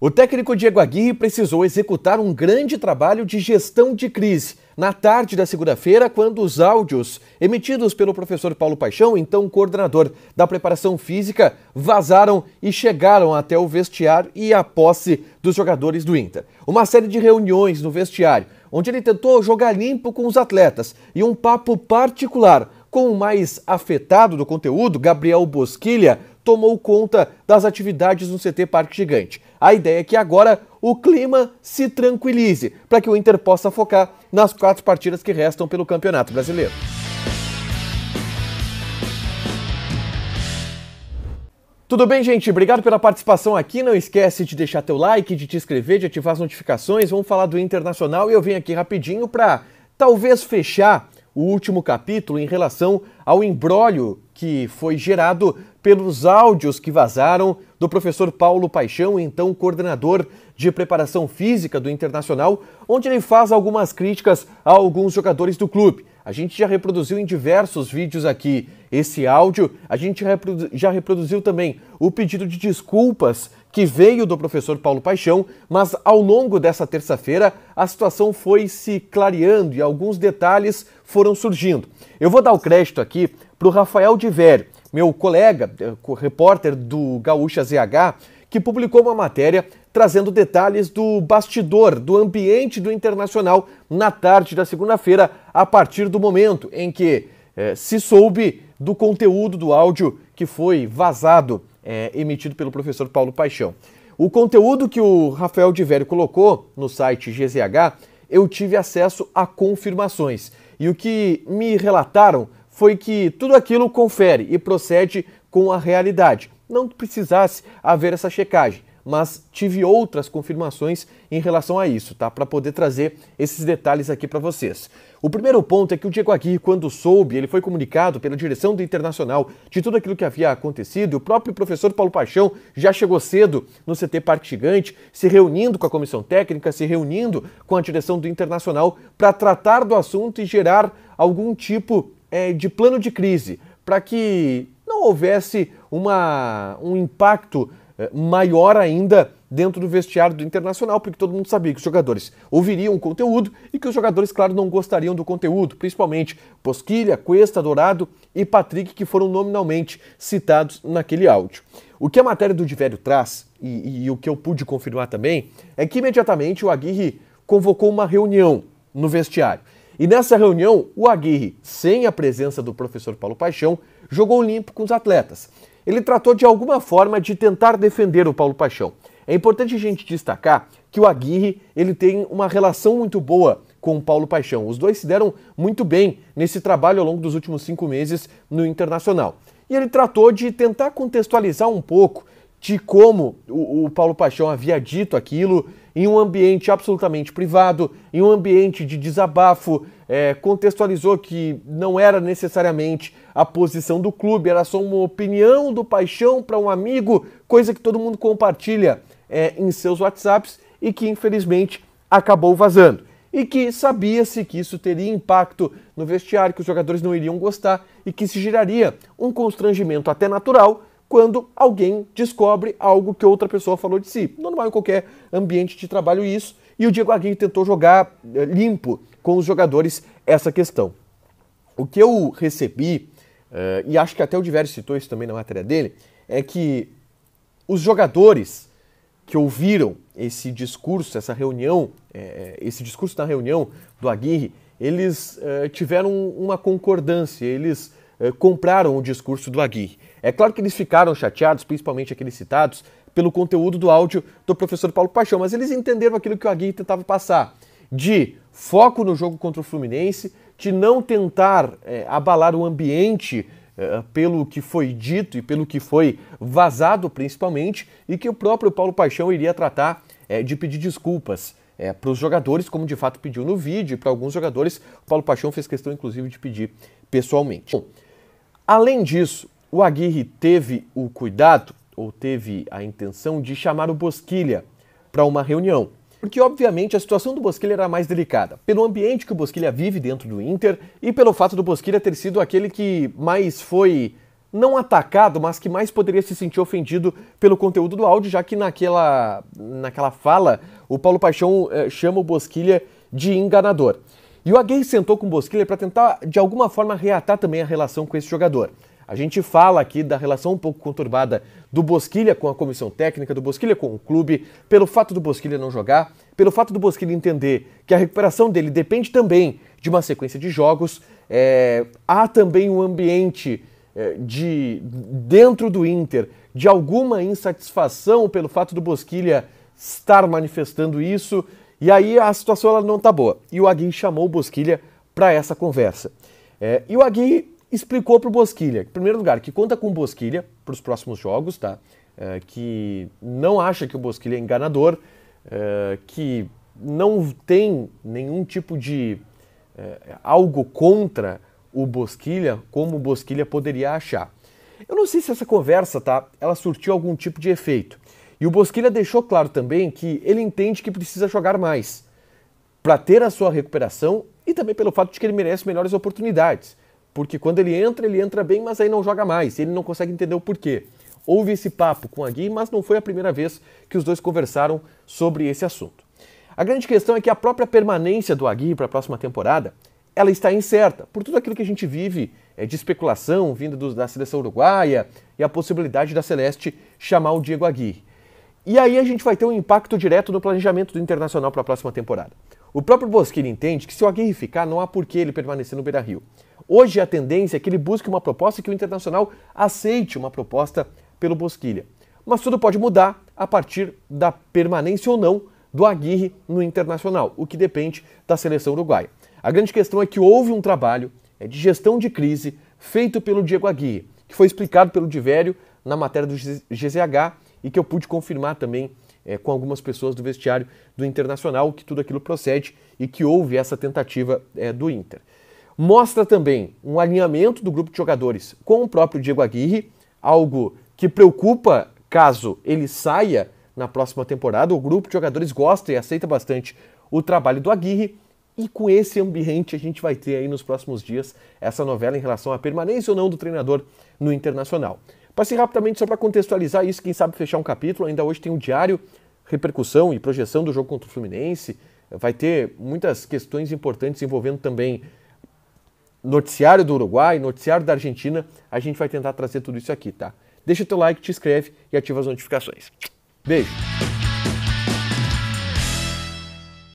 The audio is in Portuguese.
O técnico Diego Aguirre precisou executar um grande trabalho de gestão de crise na tarde da segunda-feira, quando os áudios emitidos pelo professor Paulo Paixão, então coordenador da preparação física, vazaram e chegaram até o vestiário e a posse dos jogadores do Inter. Uma série de reuniões no vestiário, onde ele tentou jogar limpo com os atletas e um papo particular com o mais afetado do conteúdo, Gabriel Bosquilha, tomou conta das atividades no CT Parque Gigante. A ideia é que agora o clima se tranquilize para que o Inter possa focar nas quatro partidas que restam pelo Campeonato Brasileiro. Tudo bem, gente? Obrigado pela participação aqui. Não esquece de deixar teu like, de te inscrever, de ativar as notificações. Vamos falar do Internacional e eu venho aqui rapidinho para talvez fechar o último capítulo em relação ao embrólio que foi gerado pelos áudios que vazaram do professor Paulo Paixão, então coordenador de preparação física do Internacional, onde ele faz algumas críticas a alguns jogadores do clube. A gente já reproduziu em diversos vídeos aqui esse áudio, a gente já reproduziu também o pedido de desculpas que veio do professor Paulo Paixão, mas ao longo dessa terça-feira a situação foi se clareando e alguns detalhes foram surgindo. Eu vou dar o crédito aqui para o Rafael Diver, meu colega, eh, repórter do Gaúcha ZH, que publicou uma matéria trazendo detalhes do bastidor, do ambiente do Internacional na tarde da segunda-feira, a partir do momento em que eh, se soube do conteúdo do áudio que foi vazado é, emitido pelo professor Paulo Paixão. O conteúdo que o Rafael de Velho colocou no site GZH, eu tive acesso a confirmações. E o que me relataram foi que tudo aquilo confere e procede com a realidade. Não precisasse haver essa checagem mas tive outras confirmações em relação a isso, tá? Para poder trazer esses detalhes aqui para vocês. O primeiro ponto é que o Diego Aguirre, quando soube, ele foi comunicado pela direção do Internacional de tudo aquilo que havia acontecido. O próprio professor Paulo Paixão já chegou cedo no CT Parque Gigante, se reunindo com a comissão técnica, se reunindo com a direção do Internacional para tratar do assunto e gerar algum tipo é, de plano de crise para que não houvesse uma, um impacto eh, maior ainda dentro do vestiário do Internacional, porque todo mundo sabia que os jogadores ouviriam o conteúdo e que os jogadores, claro, não gostariam do conteúdo, principalmente Posquilha, Cuesta, Dourado e Patrick, que foram nominalmente citados naquele áudio. O que a matéria do Divério traz, e, e, e o que eu pude confirmar também, é que imediatamente o Aguirre convocou uma reunião no vestiário. E nessa reunião, o Aguirre, sem a presença do professor Paulo Paixão, jogou limpo com os atletas ele tratou de alguma forma de tentar defender o Paulo Paixão. É importante a gente destacar que o Aguirre ele tem uma relação muito boa com o Paulo Paixão. Os dois se deram muito bem nesse trabalho ao longo dos últimos cinco meses no Internacional. E ele tratou de tentar contextualizar um pouco de como o, o Paulo Paixão havia dito aquilo em um ambiente absolutamente privado, em um ambiente de desabafo, é, contextualizou que não era necessariamente a posição do clube, era só uma opinião do paixão para um amigo, coisa que todo mundo compartilha é, em seus WhatsApps e que infelizmente acabou vazando. E que sabia-se que isso teria impacto no vestiário, que os jogadores não iriam gostar e que se geraria um constrangimento até natural quando alguém descobre algo que outra pessoa falou de si. Normal em qualquer ambiente de trabalho isso. E o Diego Aguirre tentou jogar é, limpo com os jogadores essa questão. O que eu recebi, uh, e acho que até o Diverso citou isso também na matéria dele, é que os jogadores que ouviram esse discurso, essa reunião, eh, eh, esse discurso na reunião do Aguirre, eles tiveram uma concordância, eles compraram o discurso do Aguirre. É claro que eles ficaram chateados, principalmente aqueles citados, pelo conteúdo do áudio do professor Paulo Paixão, mas eles entenderam aquilo que o Aguirre tentava passar de foco no jogo contra o Fluminense, de não tentar é, abalar o ambiente é, pelo que foi dito e pelo que foi vazado, principalmente, e que o próprio Paulo Paixão iria tratar é, de pedir desculpas. É, para os jogadores, como de fato pediu no vídeo, e para alguns jogadores, o Paulo Paixão fez questão inclusive de pedir pessoalmente. Bom, além disso, o Aguirre teve o cuidado, ou teve a intenção, de chamar o Bosquilha para uma reunião. Porque, obviamente, a situação do Bosquilha era mais delicada, pelo ambiente que o Bosquilha vive dentro do Inter e pelo fato do Bosquilha ter sido aquele que mais foi, não atacado, mas que mais poderia se sentir ofendido pelo conteúdo do áudio, já que naquela, naquela fala o Paulo Paixão eh, chama o Bosquilha de enganador. E o Aguei sentou com o Bosquilha para tentar, de alguma forma, reatar também a relação com esse jogador. A gente fala aqui da relação um pouco conturbada do Bosquilha com a comissão técnica, do Bosquilha com o clube, pelo fato do Bosquilha não jogar, pelo fato do Bosquilha entender que a recuperação dele depende também de uma sequência de jogos. É, há também um ambiente é, de dentro do Inter de alguma insatisfação pelo fato do Bosquilha estar manifestando isso. E aí a situação ela não está boa. E o Agui chamou o Bosquilha para essa conversa. É, e o Agui explicou para o Bosquilha, em primeiro lugar, que conta com o Bosquilha para os próximos jogos, tá? É, que não acha que o Bosquilha é enganador, é, que não tem nenhum tipo de é, algo contra o Bosquilha, como o Bosquilha poderia achar. Eu não sei se essa conversa, tá? Ela surtiu algum tipo de efeito. E o Bosquilha deixou claro também que ele entende que precisa jogar mais para ter a sua recuperação e também pelo fato de que ele merece melhores oportunidades porque quando ele entra, ele entra bem, mas aí não joga mais, ele não consegue entender o porquê. Houve esse papo com a Gui, mas não foi a primeira vez que os dois conversaram sobre esse assunto. A grande questão é que a própria permanência do Agui para a próxima temporada, ela está incerta, por tudo aquilo que a gente vive é, de especulação vinda do, da seleção uruguaia e a possibilidade da Celeste chamar o Diego Agui. E aí a gente vai ter um impacto direto no planejamento do Internacional para a próxima temporada. O próprio Bosquilha entende que se o Aguirre ficar, não há por que ele permanecer no Beira-Rio. Hoje a tendência é que ele busque uma proposta que o Internacional aceite uma proposta pelo Bosquilha. Mas tudo pode mudar a partir da permanência ou não do Aguirre no Internacional, o que depende da seleção uruguaia. A grande questão é que houve um trabalho é, de gestão de crise feito pelo Diego Aguirre, que foi explicado pelo Divério na matéria do GZH e que eu pude confirmar também é, com algumas pessoas do vestiário do Internacional que tudo aquilo procede e que houve essa tentativa é, do Inter. Mostra também um alinhamento do grupo de jogadores com o próprio Diego Aguirre, algo que preocupa caso ele saia na próxima temporada. O grupo de jogadores gosta e aceita bastante o trabalho do Aguirre. E com esse ambiente a gente vai ter aí nos próximos dias essa novela em relação à permanência ou não do treinador no Internacional. Passei rapidamente só para contextualizar isso, quem sabe fechar um capítulo. Ainda hoje tem o um diário, repercussão e projeção do jogo contra o Fluminense. Vai ter muitas questões importantes envolvendo também noticiário do Uruguai, noticiário da Argentina, a gente vai tentar trazer tudo isso aqui, tá? Deixa teu like, te inscreve e ativa as notificações. Beijo!